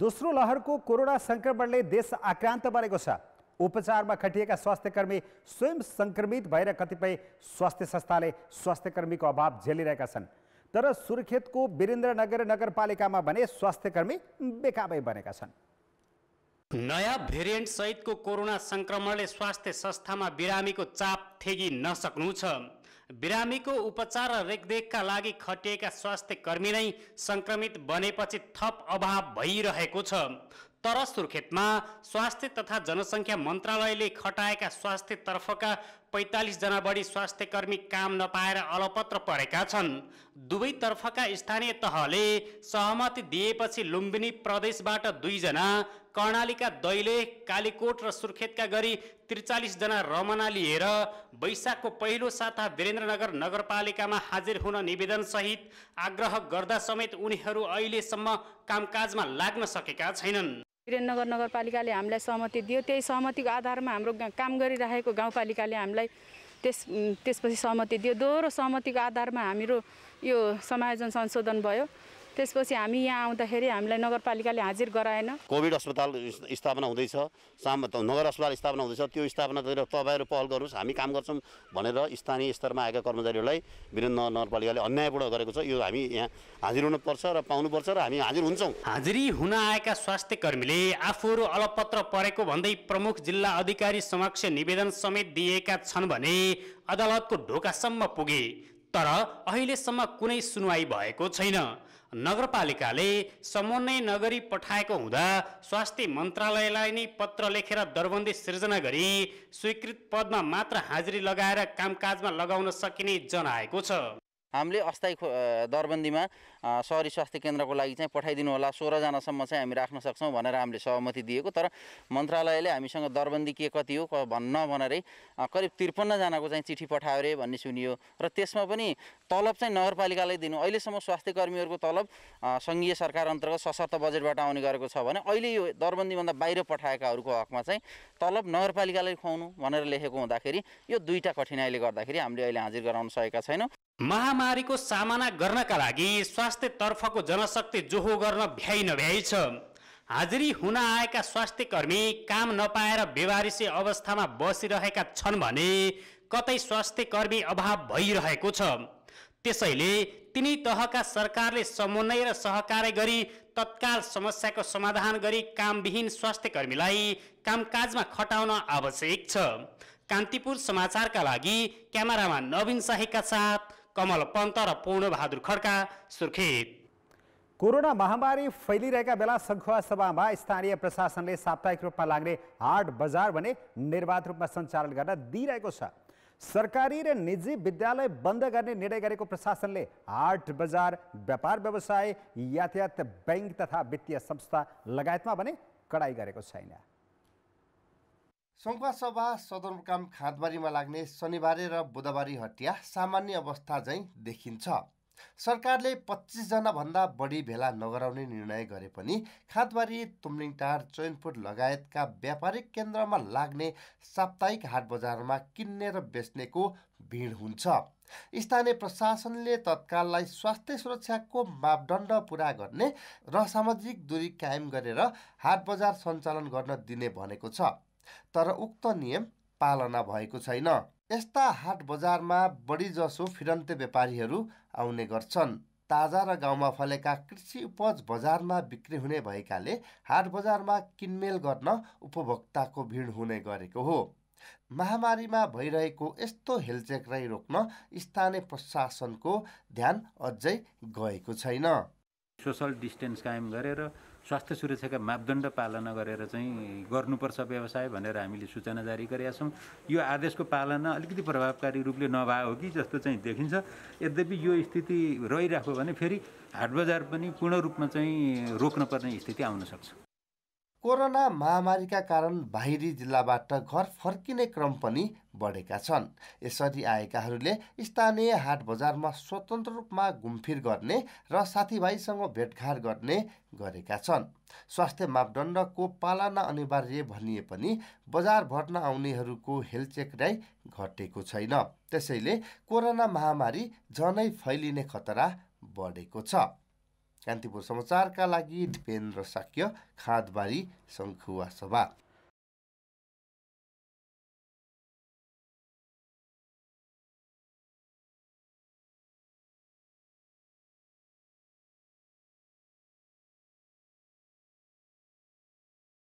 दोस्रो लहरको कोरोना सङ्क्रमणले देश आक्रान्त बनेको छ उपचारमा खटिएका स्वास्थ्यकर्मी स्वयं सङ्क्रमित भएर कतिपय स्वास्थ्य संस्थाले स्वास्थ्यकर्मीको अभाव झेलिरहेका छन् तर सुर्खेतको वीरेन्द्रनगर नगरपालिकामा भने स्वास्थ्यकर्मी बेकाबे बनेका छन् नयाँ भेरिएन्ट सहितको कोरोना सङ्क्रमणले स्वास्थ्य संस्थामा बिरामीको चाप ठेगी नसक्नु छ बिरामीको उपचार र रेखदेखका लागि खटिएका स्वास्थ्य कर्मी नै सङ्क्रमित बनेपछि थप अभाव भइरहेको छ तर सुर्खेतमा स्वास्थ्य तथा जनसङ्ख्या मन्त्रालयले खटाएका स्वास्थ्यतर्फका पैँतालिसजना बढी स्वास्थ्यकर्मी काम नपाएर अलपत्र परेका छन् दुवैतर्फका स्थानीय तहले सहमति दिएपछि लुम्बिनी प्रदेशबाट दुईजना कर्णालीका दैले कालीकोट र सुर्खेतका गरी त्रिचालिसजना रमना लिएर वैशाखको पहिलो साता वीरेन्द्रनगर नगरपालिकामा हाजिर हुन निवेदनसहित आग्रह गर्दा समेत उनीहरू अहिलेसम्म कामकाजमा लाग्न सकेका छैनन् वीरेन्द्रनगर नगरपालिकाले हामीलाई सहमति दियो त्यही सहमतिको आधारमा हाम्रो काम गरिराखेको गाउँपालिकाले हामीलाई त्यस त्यसपछि सहमति दियो दोहोरो सहमतिको आधारमा हामीहरू यो समायोजन संशोधन भयो त्यसपछि हामी यहाँ आउँदाखेरि हामीलाई नगरपालिकाले हाजिर गराएन कोभिड अस्पताल स्थापना हुँदैछ साम नगर अस्पताल स्थापना हुँदैछ त्यो स्थापना गरेर तपाईँहरू पहल गर्नुहोस् हामी काम गर्छौँ भनेर स्थानीय स्तरमा आएका कर्मचारीहरूलाई विरुद्ध नगरपालिकाले अन्यायपूर्ण गरेको छ यो हामी यहाँ हाजिर हुनुपर्छ र पाउनुपर्छ र हामी हाजिर हुन्छौँ हाजिरी हुन आएका स्वास्थ्य कर्मीले आफूहरू अलपत्र परेको भन्दै प्रमुख जिल्ला अधिकारी समक्ष निवेदन समेत दिएका छन् भने अदालतको ढोकासम्म पुगे तर अहिलेसम्म कुनै सुनवाई भएको छैन नगरपालिकाले समन्वय नगरी पठाएको हुँदा स्वास्थ्य मन्त्रालयलाई नै पत्र लेखेर दरबन्दी सिर्जना गरी स्वीकृत पदमा मात्र हाजिरी लगाएर कामकाजमा लगाउन सकिने जनाएको छ हामीले अस्थायी दरबन्दीमा सहरी स्वास्थ्य केन्द्रको लागि चाहिँ पठाइदिनु होला सोह्रजनासम्म चाहिँ हामी राख्न सक्छौँ भनेर हामीले सहमति दिएको तर मन्त्रालयले हामीसँग दरबन्दी के कति हो भन्न भनेरै करिब त्रिपन्नजनाको चाहिँ चिठी पठायो अरे भन्ने सुनियो र त्यसमा पनि तलब चाहिँ नगरपालिकालाई दिनु अहिलेसम्म स्वास्थ्य कर्मीहरूको तलब सङ्घीय सरकार अन्तर्गत सशर्त बजेटबाट आउने गरेको छ भने अहिले यो दरबन्दीभन्दा बाहिर पठाएकाहरूको हकमा चाहिँ तलब नगरपालिकालाई खुवाउनु भनेर लेखेको हुँदाखेरि यो दुईवटा कठिनाइले गर्दाखेरि हामीले अहिले हाजिर गराउन सकेका छैनौँ महामारीको सामना गर्नका लागि स्वास्थ्यतर्फको जनशक्ति जोहो गर्न भ्याइ नभ्याइ छ हाजिरी हुन आएका स्वास्थ्य कर्मी काम नपाएर बेवारिसे अवस्थामा बसिरहेका छन् भने कतै स्वास्थ्य कर्मी अभाव भइरहेको छ त्यसैले तिनै तहका सरकारले समन्वय र सहकार्य गरी तत्काल समस्याको समाधान गरी कामविहीन स्वास्थ्य कर्मीलाई कामकाजमा खटाउन आवश्यक छ कान्तिपुर समाचारका लागि क्यामेरामा नवीन शाहीका साथ कमल पन्त र पूर्णबहादुर खड्का सुर्खेत कोरोना महामारी फैलिरहेका बेला सङ्खुवा सभामा स्थानीय प्रशासनले साप्ताहिक रूपमा लाग्ने हाट बजार भने निर्वाध रूपमा सञ्चालन गर्न दिइरहेको छ सरकारी र निजी विद्यालय बन्द गर्ने निर्णय गरेको प्रशासनले हाट बजार व्यापार व्यवसाय यातायात ब्याङ्क तथा वित्तीय संस्था लगायतमा भने कडाई गरेको छैन सङ्खुवासभा सदरमुकाम खाँदबारीमा लाग्ने शनिबारे र बुधबारी हटिया सामान्य अवस्था झैँ देखिन्छ सरकारले पच्चिसजनाभन्दा बढी भेला नगराउने निर्णय गरे पनि खाँदबारी तुम्लिङटार चैनपुर लगायतका व्यापारिक केन्द्रमा लाग्ने साप्ताहिक हाट बजारमा किन्ने र बेच्नेको भिड हुन्छ स्थानीय प्रशासनले तत्काललाई स्वास्थ्य सुरक्षाको मापदण्ड पुरा गर्ने र सामाजिक दूरी कायम गरेर हाट बजार सञ्चालन गर्न दिने भनेको छ तर उक्त नियम पालना भएको छैन यस्ता हाट बजारमा जसो फिरन्ते व्यापारीहरू आउने गर्छन् ताजा र गाउँमा फलेका कृषि उपज बजारमा बिक्री हुने भएकाले हाट बजारमा किनमेल गर्न उपभोक्ताको भिड हुने गरेको हो महामारीमा भइरहेको यस्तो हेलचेक्राइ रोक्न स्थानीय प्रशासनको ध्यान अझै गएको छैन सोसल डिस्टेन्स कायम गरेर स्वास्थ्य सुरक्षाका मापदण्ड पालना गरेर चाहिँ गर्नुपर्छ व्यवसाय भनेर हामीले सूचना जारी गरेका छौँ यो आदेशको पालना अलिकति प्रभावकारी रूपले नभए हो कि जस्तो चाहिँ देखिन्छ यद्यपि यो स्थिति रहिराख्यो भने फेरि हाट बजार पनि पूर्ण रूपमा चाहिँ रोक्न पर्ने स्थिति आउन सक्छ कोरोना महामारीका कारण बाहिरी जिल्लाबाट घर फर्किने क्रम पनि बढेका छन् यसरी आएकाहरूले स्थानीय हाट बजारमा स्वतन्त्र रूपमा घुमफिर गर्ने र साथीभाइसँग भेटघाट गर्ने गरेका छन् स्वास्थ्य मापदण्डको पालना अनिवार्य भनिए पनि बजार भर्न आउनेहरूको हेल्थ हेलचेक्राइ घटेको छैन त्यसैले कोरोना महामारी झनै फैलिने खतरा बढेको छ कान्तिपुर समाचारका लागि दिपेन्द्र साक्य खाँदबारी सङ्खुवा सभा